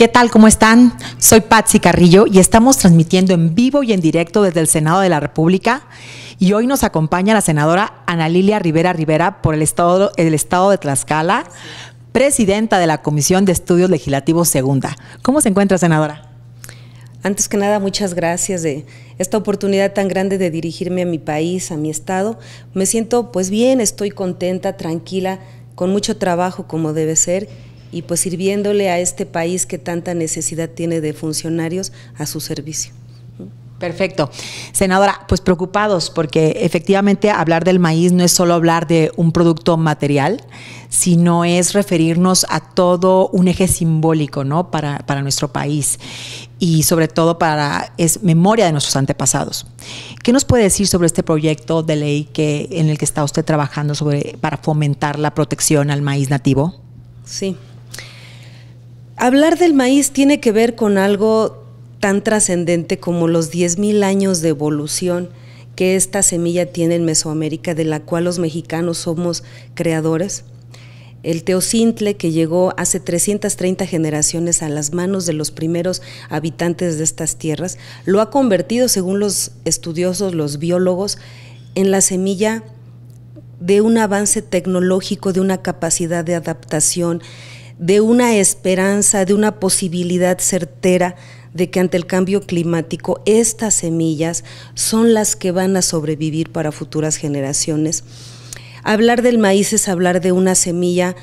¿Qué tal? ¿Cómo están? Soy Patsy Carrillo y estamos transmitiendo en vivo y en directo desde el Senado de la República. Y hoy nos acompaña la senadora Ana Lilia Rivera Rivera por el Estado, estado de Tlaxcala, presidenta de la Comisión de Estudios Legislativos Segunda. ¿Cómo se encuentra, senadora? Antes que nada, muchas gracias de esta oportunidad tan grande de dirigirme a mi país, a mi estado. Me siento pues bien, estoy contenta, tranquila, con mucho trabajo como debe ser y pues sirviéndole a este país que tanta necesidad tiene de funcionarios a su servicio. Perfecto. Senadora, pues preocupados porque efectivamente hablar del maíz no es solo hablar de un producto material, sino es referirnos a todo un eje simbólico ¿no? para, nuestro país y sobre todo para es memoria de nuestros antepasados. ¿Qué nos puede decir sobre este proyecto de ley que, en el que está usted trabajando sobre, para fomentar la protección al maíz nativo? Sí, Hablar del maíz tiene que ver con algo tan trascendente como los 10.000 años de evolución que esta semilla tiene en Mesoamérica, de la cual los mexicanos somos creadores. El teocintle que llegó hace 330 generaciones a las manos de los primeros habitantes de estas tierras, lo ha convertido, según los estudiosos, los biólogos, en la semilla de un avance tecnológico, de una capacidad de adaptación, de una esperanza, de una posibilidad certera de que ante el cambio climático estas semillas son las que van a sobrevivir para futuras generaciones. Hablar del maíz es hablar de una semilla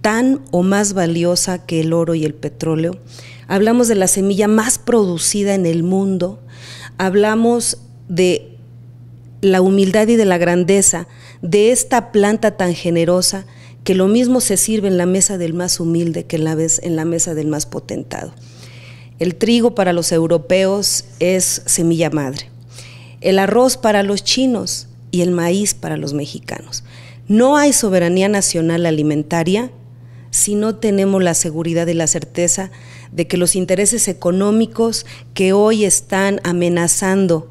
tan o más valiosa que el oro y el petróleo. Hablamos de la semilla más producida en el mundo. Hablamos de la humildad y de la grandeza de esta planta tan generosa que lo mismo se sirve en la mesa del más humilde que en la, vez, en la mesa del más potentado. El trigo para los europeos es semilla madre, el arroz para los chinos y el maíz para los mexicanos. No hay soberanía nacional alimentaria si no tenemos la seguridad y la certeza de que los intereses económicos que hoy están amenazando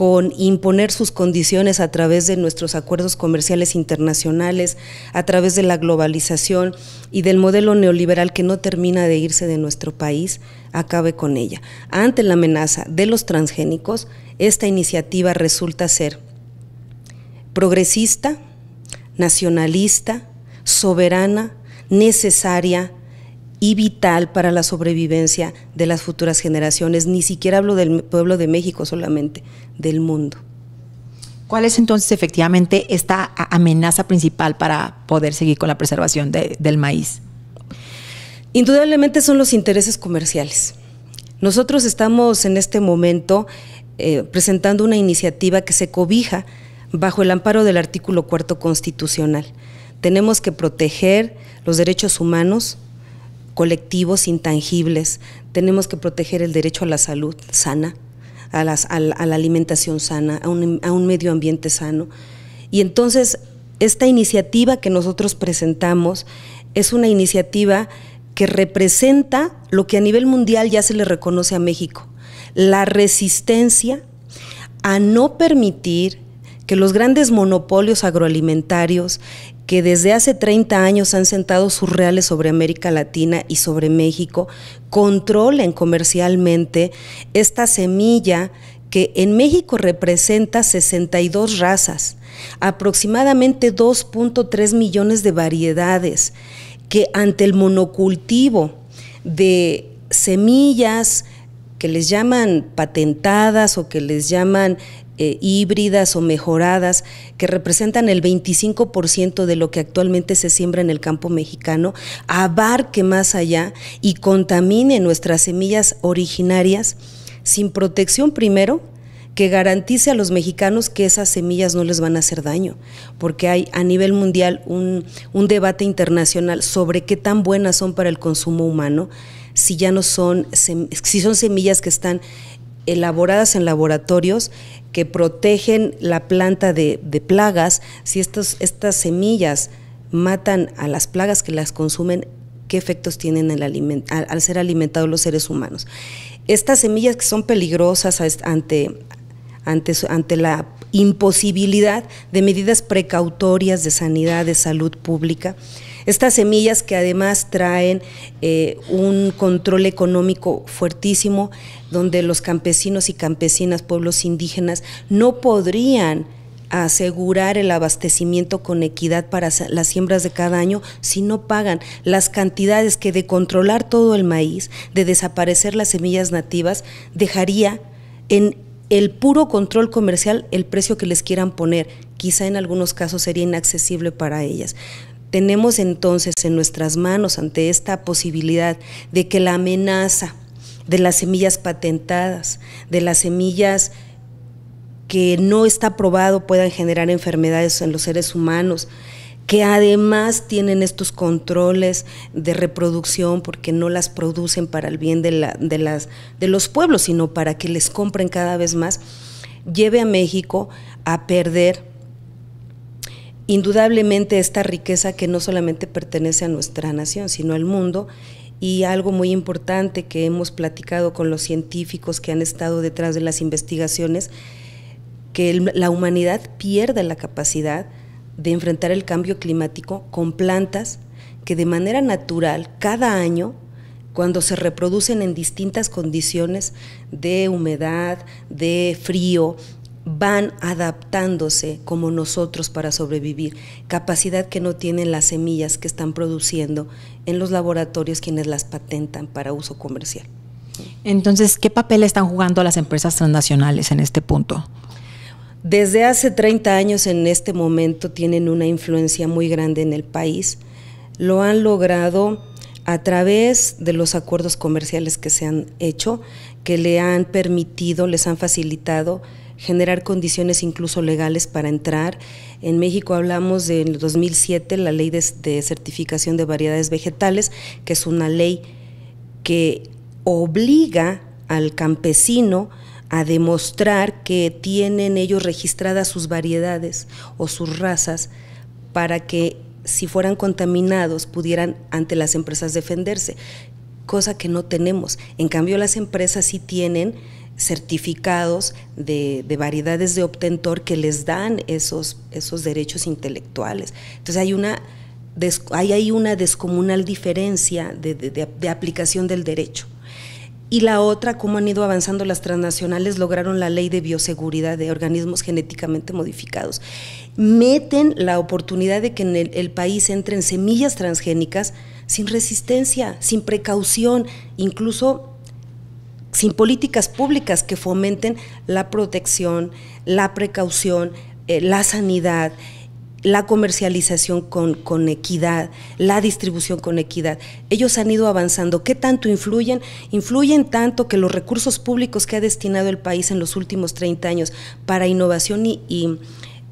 con imponer sus condiciones a través de nuestros acuerdos comerciales internacionales, a través de la globalización y del modelo neoliberal que no termina de irse de nuestro país, acabe con ella. Ante la amenaza de los transgénicos, esta iniciativa resulta ser progresista, nacionalista, soberana, necesaria, y vital para la sobrevivencia de las futuras generaciones. Ni siquiera hablo del pueblo de México solamente, del mundo. ¿Cuál es entonces efectivamente esta amenaza principal para poder seguir con la preservación del maíz? Indudablemente son los intereses comerciales. Nosotros estamos en este momento eh, presentando una iniciativa que se cobija bajo el amparo del artículo cuarto constitucional. Tenemos que proteger los derechos humanos, colectivos intangibles. Tenemos que proteger el derecho a la salud sana, a, la, alimentación sana, a un medio ambiente sano. Y entonces, esta iniciativa que nosotros presentamos es una iniciativa que representa lo que a nivel mundial ya se le reconoce a México, la resistencia a no permitir que los grandes monopolios agroalimentarios que desde hace 30 años han sentado sus reales sobre América Latina y sobre México, controlen comercialmente esta semilla que en México representa 62 razas, aproximadamente 2.3 millones de variedades, que ante el monocultivo de semillas que les llaman patentadas o que les llaman eh, híbridas o mejoradas que representan el 25% de lo que actualmente se siembra en el campo mexicano, abarque más allá y contamine nuestras semillas originarias sin protección primero que garantice a los mexicanos que esas semillas no les van a hacer daño, porque hay a nivel mundial un, un debate internacional sobre qué tan buenas son para el consumo humano, si ya no son, si son semillas que están elaboradas en laboratorios que protegen la planta de, plagas, si estas semillas matan a las plagas que las consumen, qué efectos tienen al, ser alimentados los seres humanos. Estas semillas que son peligrosas ante, ante la imposibilidad de medidas precautorias de sanidad, de salud pública, estas semillas que además traen eh, un control económico fuertísimo, donde los campesinos y campesinas, pueblos indígenas, no podrían asegurar el abastecimiento con equidad para las siembras de cada año si no pagan las cantidades que de controlar todo el maíz, de desaparecer las semillas nativas, dejaría en el puro control comercial el precio que les quieran poner. Quizá en algunos casos sería inaccesible para ellas. Tenemos entonces en nuestras manos ante esta posibilidad de que la amenaza de las semillas patentadas, de las semillas que no está probado puedan generar enfermedades en los seres humanos, que además tienen estos controles de reproducción porque no las producen para el bien de, la, de, las, de los pueblos, sino para que les compren cada vez más, lleve a México a perder indudablemente esta riqueza que no solamente pertenece a nuestra nación, sino al mundo. Y algo muy importante que hemos platicado con los científicos que han estado detrás de las investigaciones, que la humanidad pierda la capacidad de enfrentar el cambio climático con plantas que de manera natural cada año cuando se reproducen en distintas condiciones de humedad, de frío, van adaptándose como nosotros para sobrevivir, capacidad que no tienen las semillas que están produciendo en los laboratorios quienes las patentan para uso comercial. Entonces, ¿qué papel están jugando las empresas transnacionales en este punto? Desde hace 30 años en este momento tienen una influencia muy grande en el país. Lo han logrado a través de los acuerdos comerciales que se han hecho, que le han permitido, les han facilitado generar condiciones incluso legales para entrar. En México hablamos de, 2007 la ley de, de certificación de variedades vegetales, que es una ley que obliga al campesino a demostrar que tienen ellos registradas sus variedades o sus razas para que si fueran contaminados pudieran ante las empresas defenderse, cosa que no tenemos. En cambio las empresas sí tienen certificados de, variedades de obtentor que les dan esos, esos derechos intelectuales. Entonces hay una, hay, una descomunal diferencia de, aplicación del derecho. Y la otra, cómo han ido avanzando las transnacionales, lograron la ley de bioseguridad de organismos genéticamente modificados. Meten la oportunidad de que en el, país entren semillas transgénicas sin resistencia, sin precaución, incluso sin políticas públicas que fomenten la protección, la precaución, eh, la sanidad, la comercialización con, equidad, la distribución con equidad. Ellos han ido avanzando. ¿Qué tanto influyen? Influyen tanto que los recursos públicos que ha destinado el país en los últimos 30 años para innovación y,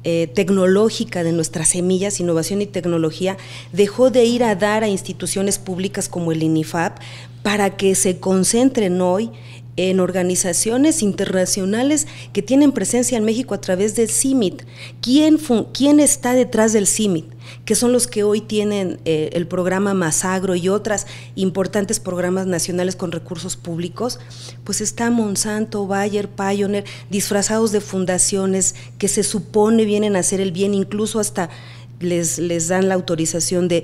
eh, tecnológica de nuestras semillas, innovación y tecnología, dejó de ir a dar a instituciones públicas como el INIFAP para que se concentren hoy en organizaciones internacionales que tienen presencia en México a través del CIMIT. ¿Quién, quién está detrás del CIMIT? Que son los que hoy tienen eh, el programa Masagro y otras importantes programas nacionales con recursos públicos. Pues está Monsanto, Bayer, Pioneer, disfrazados de fundaciones que se supone vienen a hacer el bien, incluso hasta les, les dan la autorización de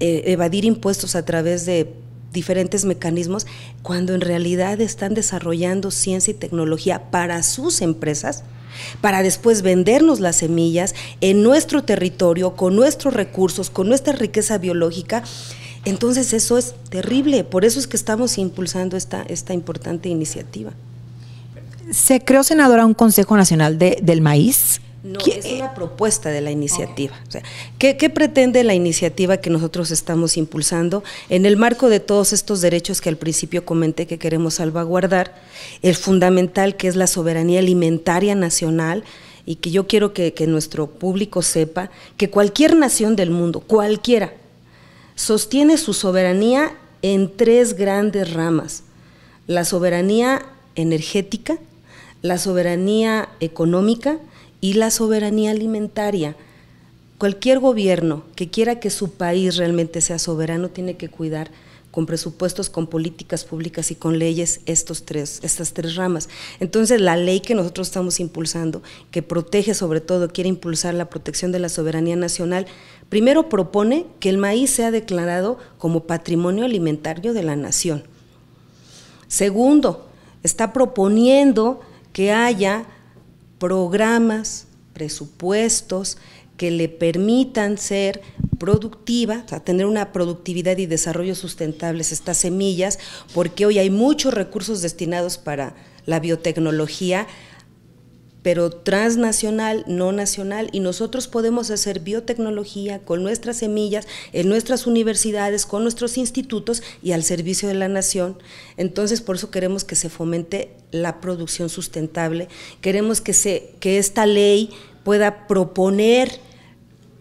eh, evadir impuestos a través de diferentes mecanismos cuando en realidad están desarrollando ciencia y tecnología para sus empresas, para después vendernos las semillas en nuestro territorio, con nuestros recursos, con nuestra riqueza biológica. Entonces eso es terrible, por eso es que estamos impulsando esta, esta importante iniciativa. Se creó, senadora, un Consejo Nacional del Maíz no, es una propuesta de la iniciativa. ¿qué, pretende la iniciativa que nosotros estamos impulsando en el marco de todos estos derechos que al principio comenté que queremos salvaguardar? El fundamental que es la soberanía alimentaria nacional y que yo quiero que nuestro público sepa que cualquier nación del mundo, cualquiera, sostiene su soberanía en tres grandes ramas. La soberanía energética, la soberanía económica, y la soberanía alimentaria. Cualquier gobierno que quiera que su país realmente sea soberano tiene que cuidar con presupuestos, con políticas públicas y con leyes estos tres, estas tres ramas. Entonces, la ley que nosotros estamos impulsando, que protege sobre todo, quiere impulsar la protección de la soberanía nacional, primero propone que el maíz sea declarado como patrimonio alimentario de la nación. Segundo, está proponiendo que haya programas, presupuestos que le permitan ser productiva, tener una productividad y desarrollo sustentables estas semillas, porque hoy hay muchos recursos destinados para la biotecnología, pero transnacional, no nacional, y nosotros podemos hacer biotecnología con nuestras semillas, en nuestras universidades, con nuestros institutos y al servicio de la nación. Entonces, por eso queremos que se fomente la producción sustentable, queremos que, se, que esta ley pueda proponer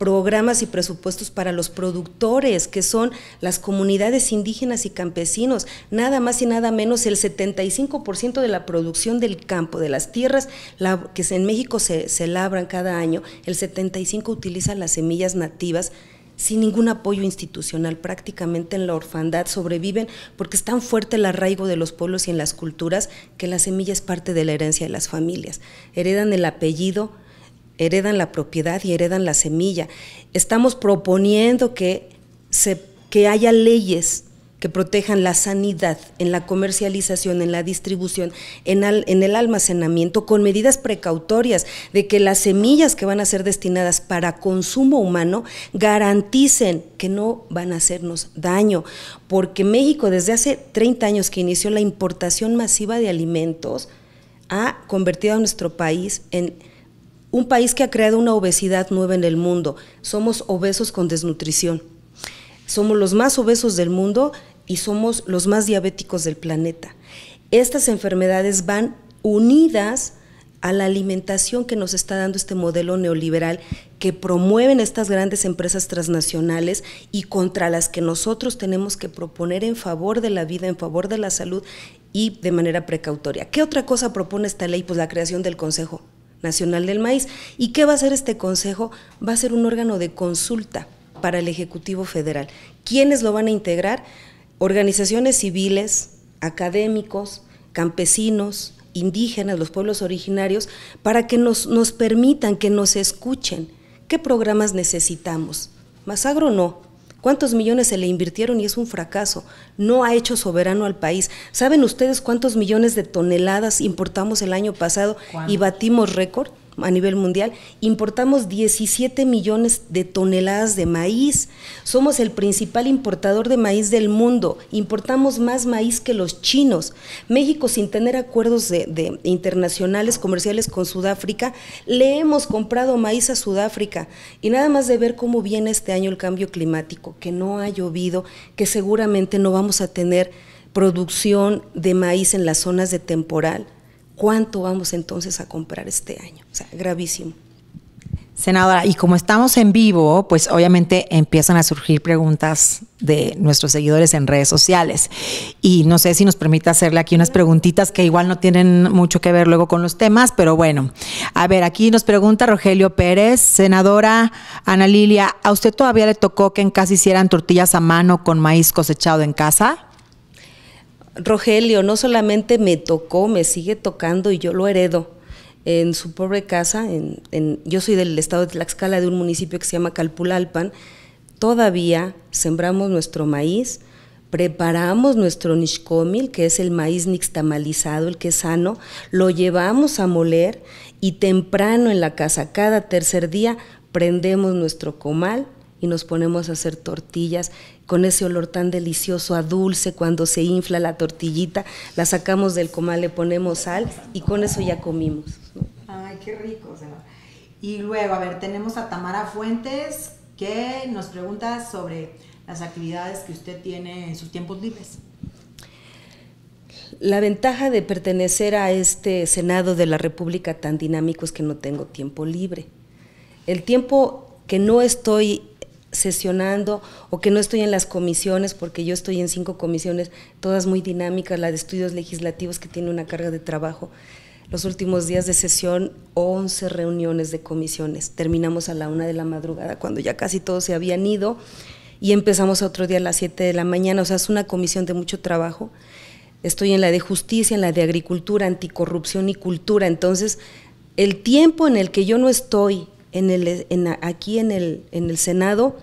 programas y presupuestos para los productores, que son las comunidades indígenas y campesinos. Nada más y nada menos el 75% de la producción del campo, de las tierras que en México se, se labran cada año, el 75% utiliza las semillas nativas sin ningún apoyo institucional, prácticamente en la orfandad, sobreviven porque es tan fuerte el arraigo de los pueblos y en las culturas que la semilla es parte de la herencia de las familias. Heredan el apellido, heredan la propiedad y heredan la semilla. Estamos proponiendo que, se, que haya leyes que protejan la sanidad en la comercialización, en la distribución, en, en, el almacenamiento, con medidas precautorias de que las semillas que van a ser destinadas para consumo humano garanticen que no van a hacernos daño, porque México desde hace 30 años que inició la importación masiva de alimentos ha convertido a nuestro país en un país que ha creado una obesidad nueva en el mundo. Somos obesos con desnutrición. Somos los más obesos del mundo y somos los más diabéticos del planeta. Estas enfermedades van unidas a la alimentación que nos está dando este modelo neoliberal que promueven estas grandes empresas transnacionales y contra las que nosotros tenemos que proponer en favor de la vida, en favor de la salud y de manera precautoria. ¿Qué otra cosa propone esta ley? Pues la creación del Consejo Nacional del Maíz. ¿Y qué va a hacer este Consejo? Va a ser un órgano de consulta para el Ejecutivo Federal. ¿Quiénes lo van a integrar? Organizaciones civiles, académicos, campesinos, indígenas, los pueblos originarios, para que nos, nos permitan, que nos escuchen. ¿Qué programas necesitamos? Masagro no, ¿Cuántos millones se le invirtieron y es un fracaso? No ha hecho soberano al país. ¿Saben ustedes cuántos millones de toneladas importamos el año pasado y batimos récord? a nivel mundial, importamos 17 millones de toneladas de maíz. Somos el principal importador de maíz del mundo. Importamos más maíz que los chinos. México, sin tener acuerdos internacionales comerciales con Sudáfrica, le hemos comprado maíz a Sudáfrica. Y nada más de ver cómo viene este año el cambio climático, que no ha llovido, que seguramente no vamos a tener producción de maíz en las zonas de temporal. ¿Cuánto vamos entonces a comprar este año? O sea, gravísimo. Senadora, y como estamos en vivo, pues obviamente empiezan a surgir preguntas de nuestros seguidores en redes sociales. Y no sé si nos permite hacerle aquí unas preguntitas que igual no tienen mucho que ver luego con los temas, pero bueno. A ver, aquí nos pregunta Rogelio Pérez, senadora Ana Lilia, ¿a usted todavía le tocó que en casa hicieran tortillas a mano con maíz cosechado en casa? Rogelio, no solamente me tocó, me sigue tocando y yo lo heredo. En su pobre casa, en, yo soy del estado de Tlaxcala, de un municipio que se llama Calpulalpan, todavía sembramos nuestro maíz, preparamos nuestro nixcomil, que es el maíz nixtamalizado, el que es sano, lo llevamos a moler y temprano en la casa, cada tercer día, prendemos nuestro comal y nos ponemos a hacer tortillas con ese olor tan delicioso a dulce cuando se infla la tortillita, la sacamos del comal, le ponemos sal y con eso ya comimos. Ay, qué rico. Y luego, a ver, tenemos a Tamara Fuentes que nos pregunta sobre las actividades que usted tiene en sus tiempos libres. La ventaja de pertenecer a este Senado de la República tan dinámico es que no tengo tiempo libre. El tiempo que no estoy sesionando o que no estoy en las comisiones, porque yo estoy en cinco comisiones, todas muy dinámicas, la de estudios legislativos que tiene una carga de trabajo. Los últimos días de sesión, 11 reuniones de comisiones. Terminamos a la una de la madrugada, cuando ya casi todos se habían ido, y empezamos otro día a las 7 de la mañana. O sea, es una comisión de mucho trabajo. Estoy en la de justicia, en la de agricultura, anticorrupción y cultura. Entonces, el tiempo en el que yo no estoy en el, aquí en el, Senado,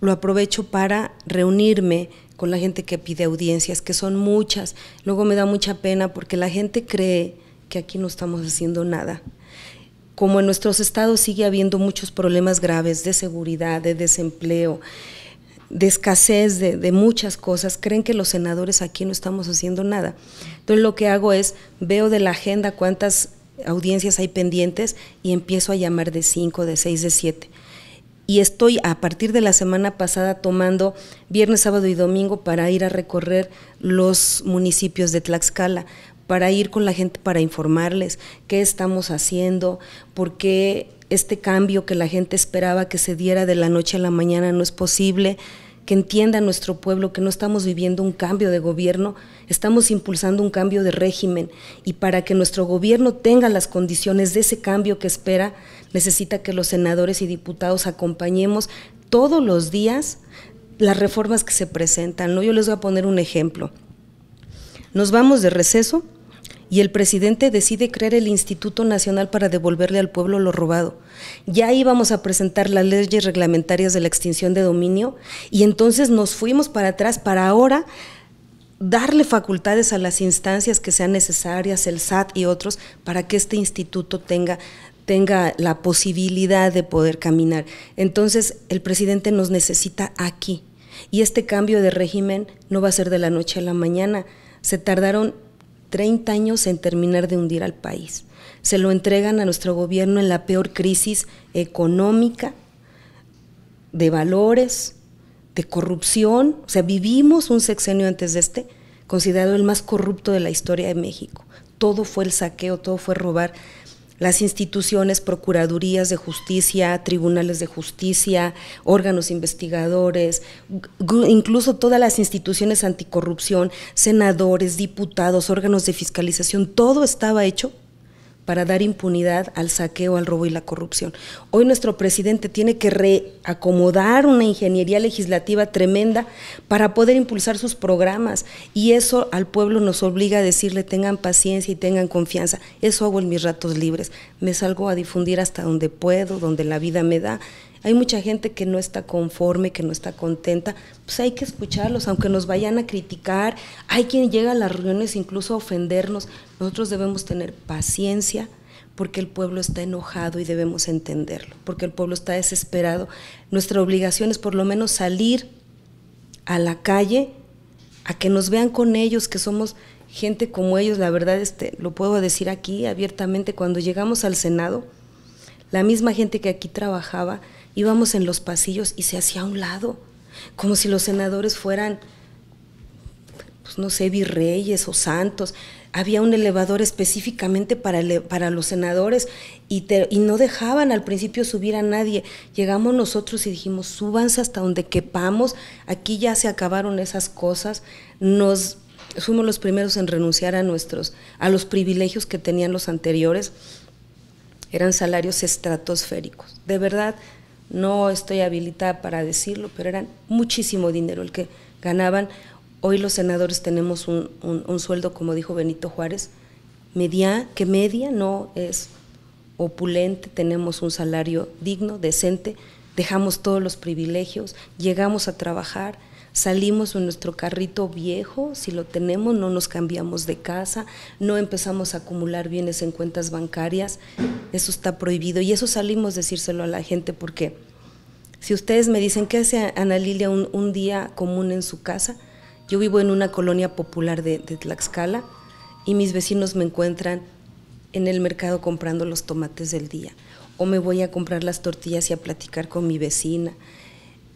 lo aprovecho para reunirme con la gente que pide audiencias, que son muchas. Luego me da mucha pena porque la gente cree que aquí no estamos haciendo nada. Como en nuestros estados sigue habiendo muchos problemas graves de seguridad, de desempleo, de escasez de, de, muchas cosas, creen que los senadores aquí no estamos haciendo nada. Entonces lo que hago es, veo de la agenda cuántas audiencias hay pendientes y empiezo a llamar de 5, de 6, de 7. Y estoy a partir de la semana pasada tomando viernes, sábado y domingo para ir a recorrer los municipios de Tlaxcala, para ir con la gente para informarles qué estamos haciendo, por qué este cambio que la gente esperaba que se diera de la noche a la mañana no es posible que entienda nuestro pueblo que no estamos viviendo un cambio de gobierno, estamos impulsando un cambio de régimen y para que nuestro gobierno tenga las condiciones de ese cambio que espera, necesita que los senadores y diputados acompañemos todos los días las reformas que se presentan. Yo les voy a poner un ejemplo. Nos vamos de receso y el presidente decide crear el Instituto Nacional para devolverle al pueblo lo robado. Ya íbamos a presentar las leyes reglamentarias de la extinción de dominio y entonces nos fuimos para atrás para ahora darle facultades a las instancias que sean necesarias, el SAT y otros, para que este instituto tenga tenga la posibilidad de poder caminar. Entonces, el presidente nos necesita aquí. Y este cambio de régimen no va a ser de la noche a la mañana. Se tardaron 30 años en terminar de hundir al país. Se lo entregan a nuestro gobierno en la peor crisis económica, de valores, de corrupción. O sea, vivimos un sexenio antes de este considerado el más corrupto de la historia de México. Todo fue el saqueo, todo fue robar, las instituciones, procuradurías de justicia, tribunales de justicia, órganos investigadores, incluso todas las instituciones anticorrupción, senadores, diputados, órganos de fiscalización, todo estaba hecho para dar impunidad al saqueo, al robo y la corrupción. Hoy nuestro presidente tiene que reacomodar una ingeniería legislativa tremenda para poder impulsar sus programas y eso al pueblo nos obliga a decirle tengan paciencia y tengan confianza. Eso hago en mis ratos libres. Me salgo a difundir hasta donde puedo, donde la vida me da hay mucha gente que no está conforme, que no está contenta, pues hay que escucharlos, aunque nos vayan a criticar. Hay quien llega a las reuniones incluso a ofendernos. Nosotros debemos tener paciencia porque el pueblo está enojado y debemos entenderlo, porque el pueblo está desesperado. Nuestra obligación es por lo menos salir a la calle a que nos vean con ellos, que somos gente como ellos, la verdad este, lo puedo decir aquí abiertamente, cuando llegamos al Senado, la misma gente que aquí trabajaba íbamos en los pasillos y se hacía a un lado, como si los senadores fueran, pues no sé, virreyes o santos. Había un elevador específicamente para, para los senadores y, y no dejaban al principio subir a nadie. Llegamos nosotros y dijimos, súbanse hasta donde quepamos, aquí ya se acabaron esas cosas. Nos fuimos los primeros en renunciar a nuestros, a los privilegios que tenían los anteriores. Eran salarios estratosféricos. De verdad, no estoy habilitada para decirlo, pero eran muchísimo dinero el que ganaban. Hoy los senadores tenemos un, un, sueldo, como dijo Benito Juárez, media, que media no es opulente, tenemos un salario digno, decente, dejamos todos los privilegios, llegamos a trabajar, salimos en nuestro carrito viejo, si lo tenemos, no nos cambiamos de casa, no empezamos a acumular bienes en cuentas bancarias, eso está prohibido y eso salimos decírselo a la gente porque si ustedes me dicen qué hace Ana Lilia un, día común en su casa, yo vivo en una colonia popular de, de Tlaxcala y mis vecinos me encuentran en el mercado comprando los tomates del día o me voy a comprar las tortillas y a platicar con mi vecina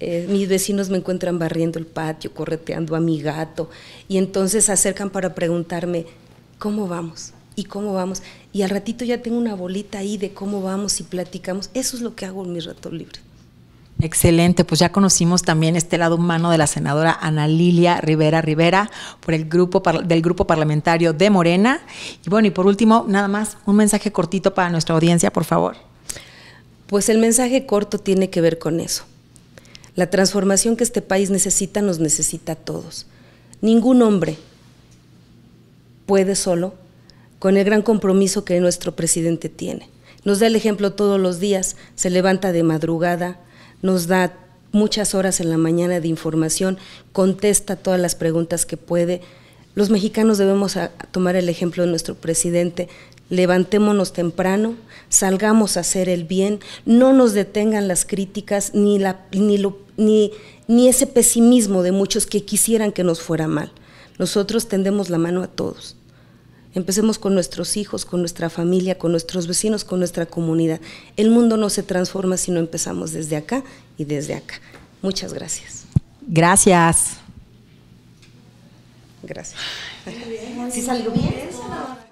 eh, mis vecinos me encuentran barriendo el patio, correteando a mi gato, y entonces se acercan para preguntarme, ¿cómo vamos? ¿Y cómo vamos? Y al ratito ya tengo una bolita ahí de cómo vamos y platicamos. Eso es lo que hago en mi rato libre. Excelente, pues ya conocimos también este lado humano de la senadora Ana Lilia Rivera Rivera por el grupo del grupo parlamentario de Morena. Y bueno, y por último, nada más un mensaje cortito para nuestra audiencia, por favor. Pues el mensaje corto tiene que ver con eso. La transformación que este país necesita nos necesita a todos. Ningún hombre puede solo con el gran compromiso que nuestro presidente tiene. Nos da el ejemplo todos los días, se levanta de madrugada, nos da muchas horas en la mañana de información, contesta todas las preguntas que puede. Los mexicanos debemos tomar el ejemplo de nuestro presidente. Levantémonos temprano, salgamos a hacer el bien, no nos detengan las críticas ni, la, ni lo ni, ni ese pesimismo de muchos que quisieran que nos fuera mal. Nosotros tendemos la mano a todos. Empecemos con nuestros hijos, con nuestra familia, con nuestros vecinos, con nuestra comunidad. El mundo no se transforma si no empezamos desde acá y desde acá. Muchas gracias. Gracias. Gracias. Si salió bien?